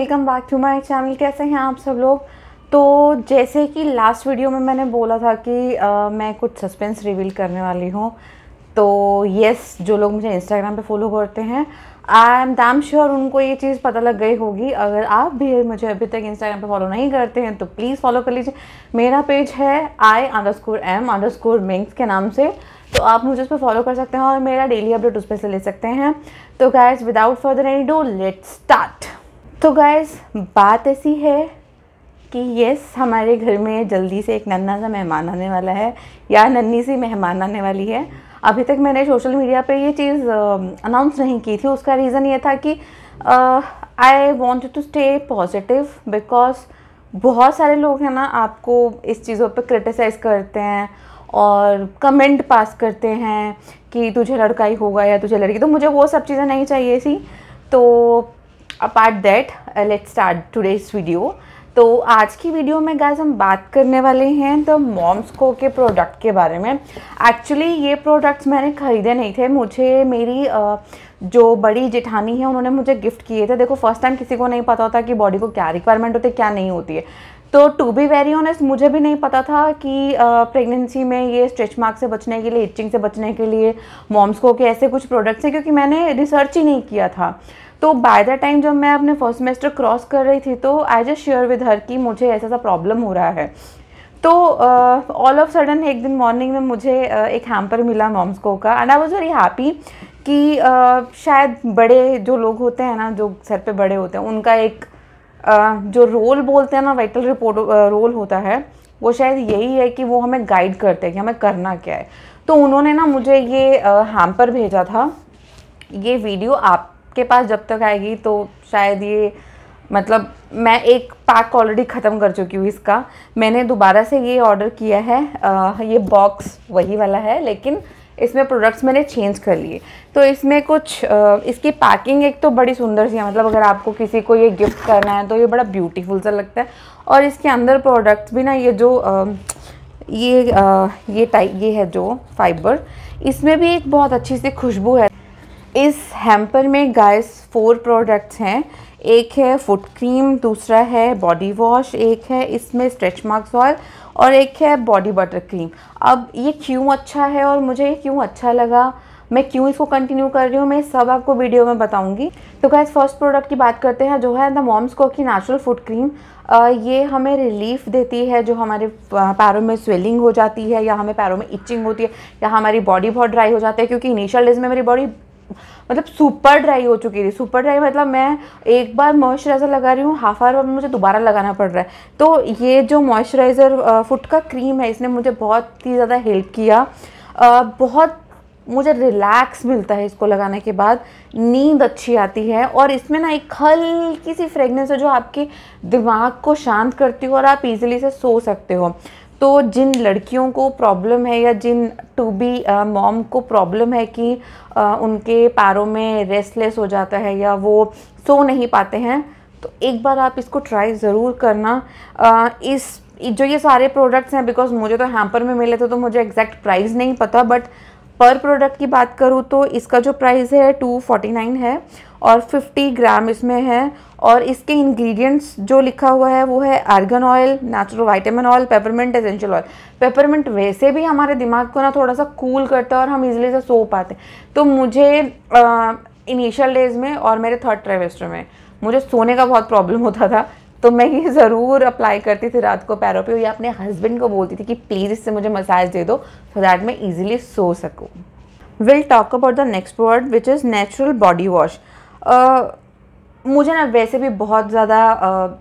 welcome back to my channel कैसे हैं आप सब लोग तो जैसे कि लास्ट वीडियो में मैंने बोला था कि आ, मैं कुछ सस्पेंस रिवील करने वाली हूँ तो यस जो लोग मुझे इंस्टाग्राम पे फॉलो करते हैं आई एम दैम श्योर उनको ये चीज़ पता लग गई होगी अगर आप भी मुझे अभी तक इंस्टाग्राम पे फॉलो नहीं करते हैं तो प्लीज़ फॉलो कर लीजिए मेरा पेज है I under score M under score mings के नाम से तो आप मुझे उस पर फॉलो कर सकते हैं और मेरा डेली अपडेट उस पर से ले सकते हैं तो guys without further any ado let start तो गैस बात ऐसी है कि यस हमारे घर में जल्दी से एक नन्ना सा मेहमान आने वाला है या नन्नी सी मेहमान आने वाली है अभी तक मैंने सोशल मीडिया पे ये चीज़ अनाउंस नहीं की थी उसका रीज़न ये था कि I want to stay positive because बहुत सारे लोग हैं ना आपको इस चीज़ों पे क्रिटिसाइज़ करते हैं और कमेंट पास करते हैं कि तुझे लड़का ही होगा या तुझे लड़की तो मुझे वो सब चीज़ें नहीं चाहिए थी तो apart that let start today's video तो आज की वीडियो में गैस हम बात करने वाले हैं द मॉम्स को के प्रोडक्ट के बारे में एक्चुअली ये प्रोडक्ट्स मैंने ख़रीदे नहीं थे मुझे मेरी uh, जो बड़ी जेठानी है उन्होंने मुझे गिफ्ट किए थे देखो फर्स्ट टाइम किसी को नहीं पता होता कि बॉडी को क्या रिक्वायरमेंट होती है क्या नहीं होती है तो टू बी वेरी ऑनेस्ट मुझे भी नहीं पता था कि प्रेगनेंसी uh, में ये स्ट्रेच मार्क से बचने के लिए इचिंग से बचने के लिए मॉम्स को के ऐसे कुछ प्रोडक्ट्स हैं क्योंकि मैंने रिसर्च ही नहीं किया था तो बाय द टाइम जब मैं अपने फर्स्ट सेमेस्टर क्रॉस कर रही थी तो I just share with her कि मुझे ऐसा ऐसा प्रॉब्लम हो रहा है तो ऑल ऑफ सडन एक दिन मॉर्निंग में मुझे uh, एक हैम्पर मिला मॉम्सको का and I was very happy कि uh, शायद बड़े जो लोग होते हैं ना जो सर पे बड़े होते हैं उनका एक uh, जो रोल बोलते हैं ना वाइटल रिपोर्ट रोल होता है वो शायद यही है कि वो हमें गाइड करते हैं कि हमें करना क्या है तो उन्होंने ना मुझे ये हैम्पर uh, भेजा था ये वीडियो आप के पास जब तक आएगी तो शायद ये मतलब मैं एक पैक ऑलरेडी ख़त्म कर चुकी हूँ इसका मैंने दोबारा से ये ऑर्डर किया है आ, ये बॉक्स वही वाला है लेकिन इसमें प्रोडक्ट्स मैंने चेंज कर लिए तो इसमें कुछ आ, इसकी पैकिंग एक तो बड़ी सुंदर सी है मतलब अगर आपको किसी को ये गिफ्ट करना है तो ये बड़ा ब्यूटीफुल सा लगता है और इसके अंदर प्रोडक्ट्स भी ना ये जो आ, ये आ, ये टाइप ये है जो फाइबर इसमें भी एक बहुत अच्छी सी खुशबू है इस हैम्पर में गाइस फोर प्रोडक्ट्स हैं एक है फुट क्रीम दूसरा है बॉडी वॉश एक है इसमें स्ट्रेच मार्क्स ऑयल और एक है बॉडी बटर क्रीम अब ये क्यों अच्छा है और मुझे ये क्यों अच्छा लगा मैं क्यों इसको कंटिन्यू कर रही हूँ मैं सब आपको वीडियो में बताऊँगी तो गैस फर्स्ट प्रोडक्ट की बात करते हैं जो है द मॉम्स को की नेचुरल फूड क्रीम ये हमें रिलीफ देती है जो हमारे पैरों में स्वेलिंग हो जाती है या हमें पैरों में इचिंग होती है या हमारी बॉडी बहुत ड्राई हो जाती है क्योंकि इनिशियल डेज में मेरी बॉडी मतलब सुपर ड्राई हो चुकी थी सुपर ड्राई मतलब मैं एक बार मॉइस्चराइज़र लगा रही हूँ हाफ आवर बाद मुझे दोबारा लगाना पड़ रहा है तो ये जो मॉइस्चराइज़र फुट का क्रीम है इसने मुझे बहुत ही ज़्यादा हेल्प किया आ, बहुत मुझे रिलैक्स मिलता है इसको लगाने के बाद नींद अच्छी आती है और इसमें ना एक हल्की सी फ्रेगनेंस है जो आपके दिमाग को शांत करती हो और आप इजीली से सो सकते हो तो जिन लड़कियों को प्रॉब्लम है या जिन टू बी मॉम को प्रॉब्लम है कि uh, उनके पैरों में रेस्टलेस हो जाता है या वो सो नहीं पाते हैं तो एक बार आप इसको ट्राई ज़रूर करना uh, इस जो ये सारे प्रोडक्ट्स हैं बिकॉज मुझे तो हैम्पर में मिले थे तो मुझे एग्जैक्ट प्राइस नहीं पता बट पर प्रोडक्ट की बात करूँ तो इसका जो प्राइस है टू फोर्टी नाइन है और फिफ्टी ग्राम इसमें है और इसके इंग्रेडिएंट्स जो लिखा हुआ है वो है argan oil natural vitamin oil peppermint essential oil peppermint वैसे भी हमारे दिमाग को ना थोड़ा सा कूल करता है और हम इजीली से सो पाते तो मुझे इनिशियल डेज में और मेरे थर्ड ट्रेवेस्टर में मुझे सोने का बहुत प्रॉब्लम होता था तो मैं ये ज़रूर अप्लाई करती थी रात को पैरों पे या अपने हस्बैंड को बोलती थी कि प्लीज़ इससे मुझे मसाज दे दो सो दैट मैं इजीली सो सकूँ will talk about the next word which is natural body wash मुझे ना वैसे भी बहुत ज़्यादा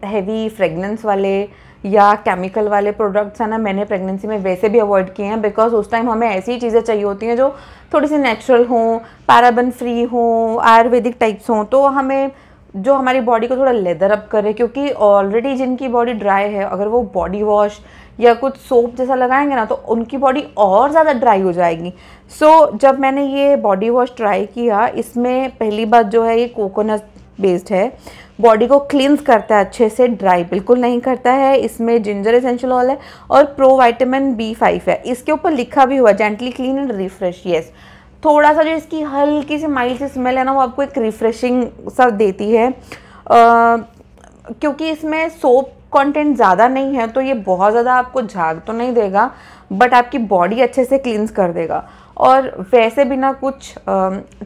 हैवी फ्रेगनेंस वाले या केमिकल वाले प्रोडक्ट्स हैं ना मैंने प्रेगनेंसी में वैसे भी अवॉइड किए हैं बिकॉज उस टाइम हमें ऐसी ही चीज़ें चाहिए होती हैं जो थोड़ी सी नेचुरल हों पैराबन फ्री हों आयुर्वेदिक टाइप्स हों तो हमें जो हमारी बॉडी को थोड़ा लेदर अप करे क्योंकि ऑलरेडी जिनकी बॉडी ड्राई है अगर वो बॉडी वॉश या कुछ सोप जैसा लगाएंगे ना तो उनकी बॉडी और ज़्यादा ड्राई हो जाएगी सो so, जब मैंने ये बॉडी वॉश ट्राई किया इसमें पहली बात जो है ये कोकोनट बेस्ड है बॉडी को क्लींस करता है अच्छे से ड्राई बिल्कुल नहीं करता है इसमें जिंजर एसेंशियल ऑयल है और प्रो वाइटामिन बी फाइव है इसके ऊपर लिखा भी हुआ gently clean and refresh yes थोड़ा सा जो इसकी हल्की सी माइल्ड सी स्मेल है ना वो आपको एक रिफ्रेशिंग सा देती है आ, क्योंकि इसमें सोप कंटेंट ज़्यादा नहीं है तो ये बहुत ज़्यादा आपको झाग तो नहीं देगा बट आपकी बॉडी अच्छे से क्लींस कर देगा और वैसे भी ना कुछ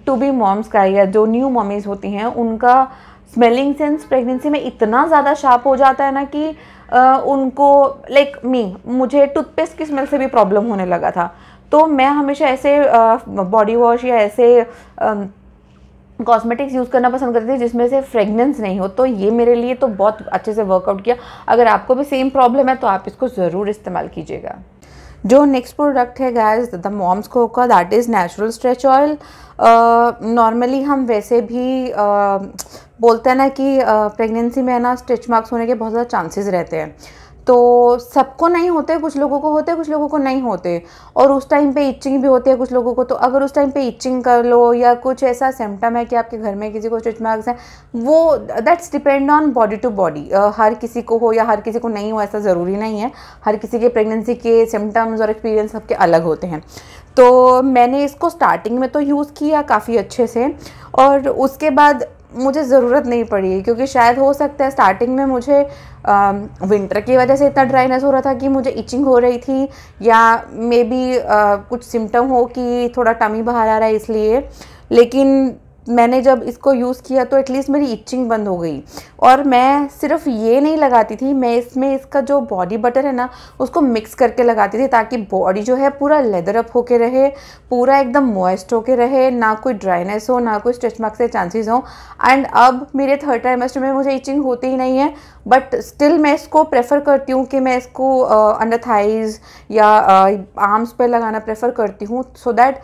टू बी मॉम्स का या जो न्यू मॉमीज़ होती हैं उनका स्मेलिंग सेंस प्रेगनेंसी में इतना ज़्यादा शार्प हो जाता है ना कि आ, उनको लाइक like मी मुझे टूथपेस्ट की स्मेल से भी प्रॉब्लम होने लगा था तो मैं हमेशा ऐसे बॉडी वॉश या ऐसे कॉस्मेटिक्स यूज़ करना पसंद करती थी जिसमें से फ्रेगनेंस नहीं हो तो ये मेरे लिए तो बहुत अच्छे से वर्कआउट किया अगर आपको भी सेम प्रॉब्लम है तो आप इसको ज़रूर इस्तेमाल कीजिएगा जो नेक्स्ट प्रोडक्ट है गैस द मॉम्स को का that is natural stretch oil normally हम वैसे भी uh, बोलते हैं ना कि प्रेगनेंसी uh, में ना स्ट्रेच मार्क्स होने के बहुत ज़्यादा चांसेस रहते हैं तो सबको नहीं होते कुछ लोगों को होते कुछ लोगों को नहीं होते और उस टाइम पे इचिंग भी होती है कुछ लोगों को तो अगर उस टाइम पे इचिंग कर लो या कुछ ऐसा सिम्टम है कि आपके घर में किसी को स्टिच मार्क्स हैं वो that's depend on body to body हर किसी को हो या हर किसी को नहीं हो ऐसा ज़रूरी नहीं है हर किसी के प्रेगनेंसी के सिम्टम्स और एक्सपीरियंस सबके अलग होते हैं तो मैंने इसको स्टार्टिंग में तो यूज़ किया काफ़ी अच्छे से और उसके बाद मुझे ज़रूरत नहीं पड़ी क्योंकि शायद हो सकता है स्टार्टिंग में मुझे आ, विंटर की वजह से इतना ड्राइनेस हो रहा था कि मुझे इचिंग हो रही थी या मे बी कुछ सिम्टम हो कि थोड़ा टमी बाहर आ रहा है इसलिए लेकिन मैंने जब इसको यूज़ किया तो एटलीस्ट मेरी इचिंग बंद हो गई और मैं सिर्फ ये नहीं लगाती थी मैं इसमें इसका जो बॉडी बटर है ना उसको मिक्स करके लगाती थी ताकि बॉडी जो है पूरा लेदर अप होके रहे पूरा एकदम मॉइस्ट होके रहे ना कोई ड्राइनेस हो ना कोई स्ट्रेच मार्क्स के चांसेस हो एंड अब मेरे थर्ड ट्राइमेस्टर में मुझे इचिंग होती ही नहीं है बट स्टिल मैं इसको प्रेफर करती हूँ कि मैं इसको अंडर uh, थाइज या आर्म्स uh, लगाना प्रेफर करती हूँ सो दैट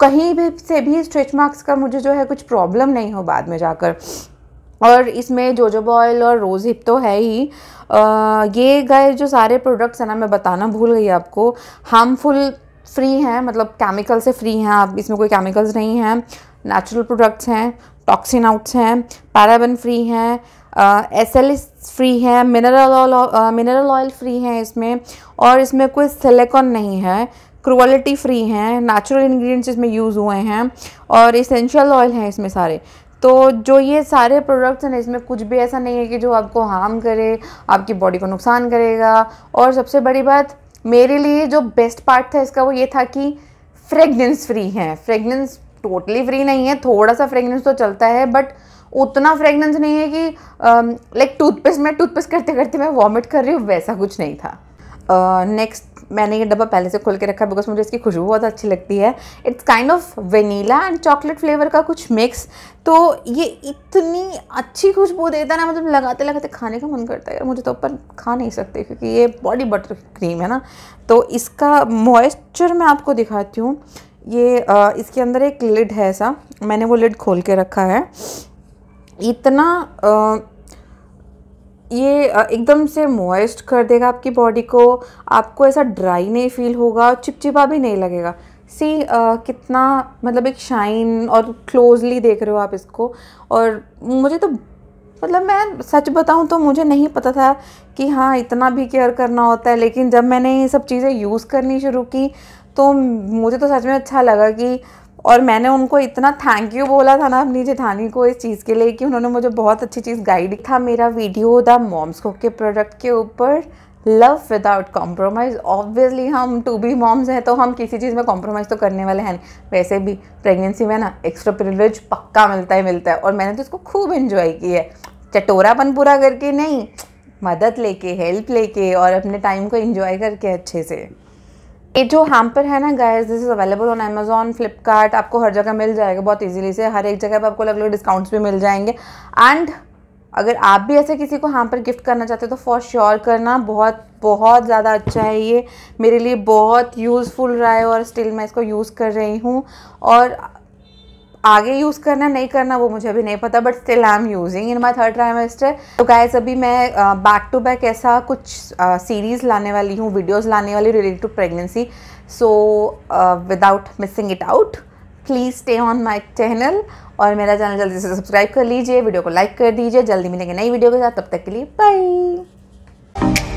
कहीं भी से भी स्ट्रेच मार्क्स का मुझे जो है कुछ प्रॉब्लम नहीं हो बाद में जाकर और इसमें जोजो बॉयल और रोज़ हिप तो है ही आ, ये गए जो सारे प्रोडक्ट्स हैं ना मैं बताना भूल गई आपको हार्मफुल फ्री हैं मतलब केमिकल से फ्री हैं आप इसमें कोई केमिकल्स नहीं हैं नेचुरल प्रोडक्ट्स हैं टॉक्सिन आउट्स हैं पैराबन फ्री हैं एस एल फ्री है mineral oil mineral oil free हैं इसमें और इसमें कोई सिलिकॉन नहीं है क्रुअलिटी फ्री हैं नेचुरल इन्ग्रीडियंट्स इसमें यूज़ हुए हैं और इसेंशियल ऑयल हैं इसमें सारे तो जो ये सारे प्रोडक्ट्स हैं इसमें कुछ भी ऐसा नहीं है कि जो आपको हार्म करे आपकी बॉडी को नुकसान करेगा और सबसे बड़ी बात मेरे लिए जो बेस्ट पार्ट था इसका वो ये था कि फ्रेगनेंस फ्री है फ्रेगनेंस टोटली फ्री नहीं है थोड़ा सा फ्रेगनेंस तो चलता है बट उतना फ्रेगनेंस नहीं है कि लाइक टूथपेस्ट में टूथपेस्ट करते करते मैं वॉमिट कर रही हूँ वैसा कुछ नहीं था नेक्स्ट मैंने ये डब्बा पहले से खोल के रखा है बिकॉज मुझे इसकी खुशबू बहुत अच्छी लगती है it's kind of vanilla and chocolate flavour का कुछ मिक्स तो ये इतनी अच्छी खुशबू देता है ना मतलब लगाते लगाते खाने का मन करता है मुझे तो ऊपर खा नहीं सकते क्योंकि ये बॉडी बटर क्रीम है ना तो इसका मॉइस्चर मैं आपको दिखाती हूँ ये आ, इसके अंदर एक लिड है ऐसा मैंने वो लिड खोल के रखा है इतना आ, ये एकदम से मॉइस्ट कर देगा आपकी बॉडी को आपको ऐसा ड्राई नहीं फील होगा चिपचिपा भी नहीं लगेगा सी uh, कितना मतलब एक शाइन और क्लोजली देख रहे हो आप इसको और मुझे तो मतलब मैं सच बताऊं तो मुझे नहीं पता था कि हाँ इतना भी केयर करना होता है लेकिन जब मैंने ये सब चीज़ें यूज़ करनी शुरू की तो मुझे तो सच में अच्छा लगा कि और मैंने उनको इतना थैंक यू बोला था ना अपनी जेठानी को इस चीज़ के लिए कि उन्होंने मुझे बहुत अच्छी चीज़ गाइड था मेरा वीडियो द मॉम्स कुक के प्रोडक्ट के ऊपर लव विदाउट कॉम्प्रोमाइज़ ऑब्वियसली हम टू बी मॉम्स हैं तो हम किसी चीज़ में कॉम्प्रोमाइज़ तो करने वाले हैं वैसे भी प्रेगनेंसी में ना एक्स्ट्रा प्रिविलेज पक्का मिलता ही मिलता है और मैंने तो इसको खूब इन्जॉय की है चटोरापन पूरा करके नहीं मदद लेके हेल्प लेके और अपने टाइम को इन्जॉय करके अच्छे से ये जो हैम्पर है ना guys this is available on Amazon Flipkart आपको हर जगह मिल जाएगा बहुत इजीली से हर एक जगह पे आपको अलग अलग डिस्काउंट्स भी मिल जाएंगे एंड अगर आप भी ऐसे किसी को हैम्पर गिफ्ट करना चाहते हो तो फॉर श्योर sure करना बहुत बहुत ज़्यादा अच्छा है ये मेरे लिए बहुत यूज़फुल रहा है और स्टिल मैं इसको यूज़ कर रही हूँ और आगे यूज़ करना नहीं करना वो मुझे अभी नहीं पता but still I am using in my third trimester तो गाइज अभी मैं बैक टू बैक ऐसा कुछ सीरीज़ लाने वाली हूँ वीडियोज़ लाने वाली related to pregnancy so without missing it out please stay on my channel और मेरा चैनल जल्दी से सब्सक्राइब कर लीजिए वीडियो को लाइक कर दीजिए जल्दी मिलेंगे नई वीडियो के साथ तब तक के लिए बाई